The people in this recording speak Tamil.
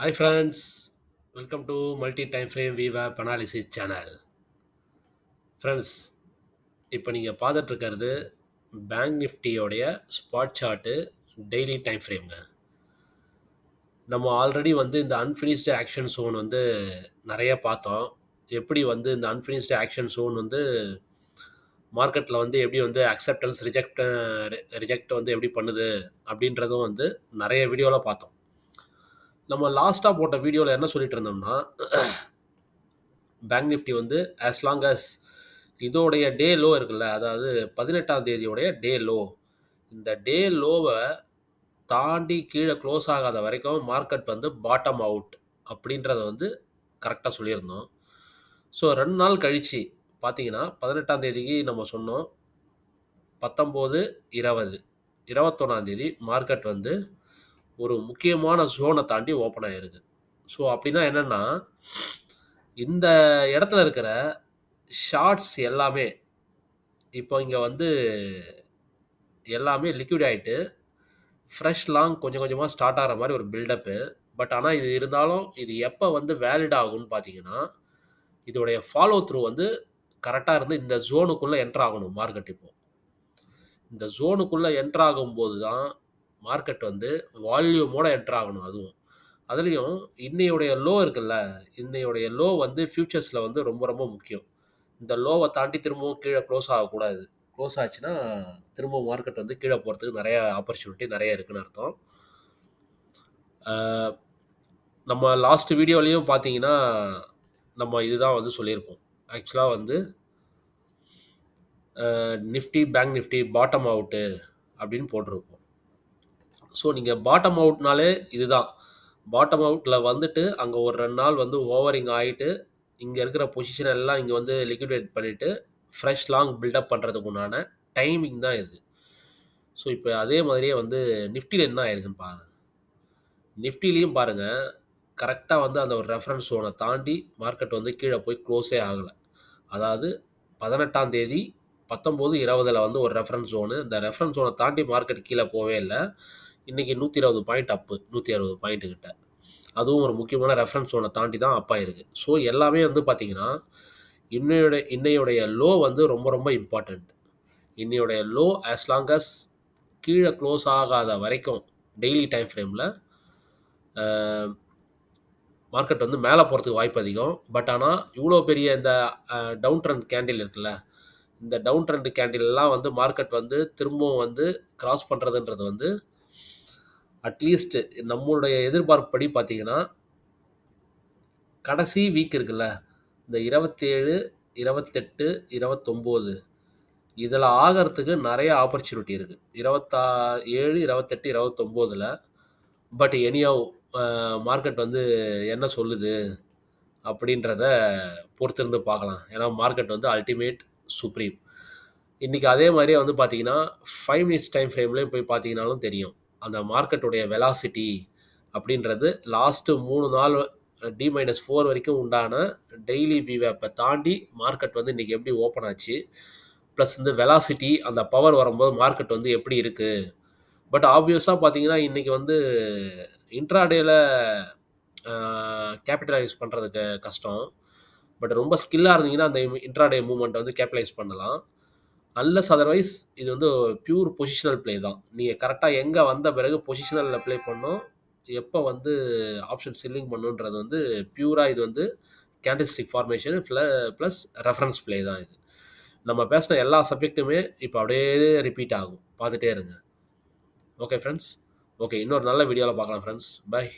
hi friends welcome to multi time frame விவேப் அனாலிசிஸ் சேனல் ஃப்ரெண்ட்ஸ் இப்போ நீங்கள் பார்த்துட்ருக்கிறது பேங்க் நிஃப்டியோடைய ஸ்பாட் சார்ட்டு டெய்லி டைம் ஃப்ரேம்ங்க நம்ம ஆல்ரெடி வந்து இந்த அன்ஃபினிஷ்டு ஆக்ஷன் சோன் வந்து நிறைய பார்த்தோம் எப்படி வந்து இந்த அன்ஃபினிஷ்டு ஆக்ஷன் சோன் வந்து மார்க்கெட்டில் வந்து எப்படி வந்து அக்செப்டன்ஸ் ரிஜெக்ட் ரிஜெக்ட் வந்து எப்படி பண்ணுது அப்படின்றதும் வந்து நிறைய வீடியோவில் பார்த்தோம் நம்ம லாஸ்ட்டாக போட்ட வீடியோவில் என்ன சொல்லிட்டு இருந்தோம்னா பேங்க் நிஃப்டி வந்து ஆஸ் லாங் அஸ் இதோடைய டே லோ இருக்குல்ல அதாவது பதினெட்டாம் தேதியோடைய டே லோ இந்த டே லோவை தாண்டி கீழே க்ளோஸ் ஆகாத வரைக்கும் மார்க்கெட் வந்து பாட்டம் அவுட் அப்படின்றத வந்து கரெக்டாக சொல்லியிருந்தோம் ஸோ ரெண்டு நாள் கழித்து பார்த்தீங்கன்னா பதினெட்டாம் தேதிக்கு நம்ம சொன்னோம் பத்தொம்போது இருபது இருபத்தொன்னாந்தேதி மார்க்கெட் வந்து ஒரு முக்கியமான ஜோனை தாண்டி ஓப்பன் ஆகிருக்கு ஸோ அப்படின்னா என்னென்னா இந்த இடத்துல இருக்கிற ஷார்ட்ஸ் எல்லாமே இப்போ இங்கே வந்து எல்லாமே லிக்விட் ஆகிட்டு ஃப்ரெஷ் லாங் கொஞ்சம் கொஞ்சமாக ஸ்டார்ட் ஆகிற மாதிரி ஒரு பில்டப்பு பட் ஆனால் இது இருந்தாலும் இது எப்போ வந்து வேலிட் ஆகும்னு பார்த்தீங்கன்னா இதோடைய ஃபாலோ த்ரூ வந்து கரெக்டாக இருந்து இந்த ஜோனுக்குள்ளே என்ட்ராகணும் மார்க்கெட் இப்போது இந்த ஜோனுக்குள்ளே என்ட்ராகும் போது தான் மார்க்கெட் வந்து வால்யூமோட என்டர் ஆகணும் அதுவும் அதுலேயும் இன்னையுடைய லோ இருக்குல்ல இன்னையுடைய லோ வந்து ஃப்யூச்சர்ஸில் வந்து ரொம்ப ரொம்ப முக்கியம் இந்த லோவை தாண்டி திரும்பவும் கீழே க்ளோஸ் ஆகக்கூடாது க்ளோஸ் ஆச்சுன்னா திரும்பவும் மார்க்கெட் வந்து கீழே போகிறதுக்கு நிறையா ஆப்பர்ச்சுனிட்டி நிறைய இருக்குன்னு அர்த்தம் நம்ம லாஸ்ட் வீடியோலையும் பார்த்தீங்கன்னா நம்ம இதுதான் வந்து சொல்லியிருப்போம் ஆக்சுவலாக வந்து Nifty bank Nifty bottom out அப்படின்னு போட்டிருப்போம் ஸோ நீங்கள் பாட்டம் அவுட்னாலே இதுதான் பாட்டம் அவுட்டில் வந்துட்டு அங்கே ஒரு ரெண்டு நாள் வந்து ஓவரிங் ஆகிட்டு இங்கே இருக்கிற பொசிஷன் எல்லாம் இங்கே வந்து லிக்விடேட் பண்ணிவிட்டு ஃப்ரெஷ் லாங் பில்டப் பண்ணுறதுக்கு உண்டான டைமிங் தான் இது ஸோ இப்போ அதே மாதிரியே வந்து நிஃப்டியில் என்ன ஆயிருக்குன்னு பாருங்கள் நிஃப்டிலையும் பாருங்கள் கரெக்டாக வந்து அந்த ஒரு ரெஃபரன்ஸ் ஓனை தாண்டி மார்க்கெட் வந்து கீழே போய் க்ளோஸே ஆகலை அதாவது பதினெட்டாம் தேதி பத்தொம்போது இருபதில் வந்து ஒரு ரெஃபரன்ஸ் ஓனு இந்த ரெஃபரன்ஸ் ஓனை தாண்டி மார்க்கெட் கீழே போவே இல்லை இன்றைக்கி நூற்றி இருபது பாயிண்ட் அப்பு நூற்றி அறுபது பாயிண்ட்டு கிட்ட அதுவும் ஒரு முக்கியமான ரெஃபரன்ஸ் ஒன்றை தாண்டி தான் அப்பாயிருக்கு ஸோ எல்லாமே வந்து பார்த்திங்கன்னா இன்னையோட இன்னையுடைய லோ வந்து ரொம்ப ரொம்ப இம்பார்ட்டண்ட் இன்னையுடைய லோ ஆஸ் லாங் அஸ் கீழே க்ளோஸ் ஆகாத வரைக்கும் டெய்லி டைம் ஃப்ரேமில் மார்க்கெட் வந்து மேலே போகிறதுக்கு வாய்ப்பு அதிகம் பட் ஆனால் இவ்வளோ பெரிய இந்த டவுன் ட்ரெண்ட் கேண்டில் இருக்குல்ல இந்த டவுன் ட்ரெண்ட் கேண்டில்லாம் வந்து மார்க்கெட் வந்து திரும்பவும் வந்து கிராஸ் பண்ணுறதுன்றது வந்து அட்லீஸ்ட் நம்மளுடைய எதிர்பார்ப்படி பார்த்தீங்கன்னா கடைசி வீக் இருக்குல்ல இந்த இருபத்தேழு இருபத்தெட்டு இருபத்தொம்போது இதில் ஆகிறதுக்கு நிறைய ஆப்பர்ச்சுனிட்டி இருக்குது இருபத்தா ஏழு இருபத்தெட்டு இருபத்தொம்போதில் பட் எனியாவ் மார்க்கெட் வந்து என்ன சொல்லுது அப்படின்றத பொறுத்திருந்து பார்க்கலாம் ஏன்னா மார்க்கெட் வந்து அல்டிமேட் சுப்ரீம் இன்றைக்கி அதே மாதிரியே வந்து பார்த்திங்கன்னா ஃபைவ் மினிட்ஸ் டைம் ஃப்ரேம்லேயும் போய் பார்த்தீங்கன்னாலும் தெரியும் அந்த மார்க்கெட்டுடைய வெலாசிட்டி அப்படின்றது லாஸ்ட்டு மூணு நாள் டி மைனஸ் ஃபோர் வரைக்கும் உண்டான டெய்லி விவேப்பை தாண்டி மார்க்கெட் வந்து இன்றைக்கி எப்படி ஓப்பன் ஆச்சு ப்ளஸ் இந்த வெலாசிட்டி அந்த பவர் வரும்போது மார்க்கெட் வந்து எப்படி இருக்குது பட் ஆப்வியஸாக பார்த்தீங்கன்னா இன்றைக்கி வந்து இன்ட்ராடேயில் கேபிட்டலைஸ் பண்ணுறதுக்கு கஷ்டம் பட் ரொம்ப ஸ்கில்லாக இருந்தீங்கன்னா அந்த இன்ட்ராடே மூமெண்ட் வந்து கேபிட்டலைஸ் பண்ணலாம் அல்லஸ் அதர்வைஸ் இது வந்து பியூர் பொசிஷனல் பிளே தான் நீங்கள் கரெக்டாக எங்கே வந்த பிறகு பொசிஷனலில் ப்ளே பண்ணும் எப்போ வந்து ஆப்ஷன் செல்லிங் பண்ணுன்றது வந்து பியூராக இது வந்து candlestick formation plus reference play தான் இது நம்ம பேசின எல்லா சப்ஜெக்ட்டுமே இப்போ அப்படியே ரிப்பீட் ஆகும் பார்த்துட்டே இருங்க ஓகே ஃப்ரெண்ட்ஸ் ஓகே இன்னொரு நல்ல வீடியோவில் பார்க்கலாம் ஃப்ரெண்ட்ஸ் பாய்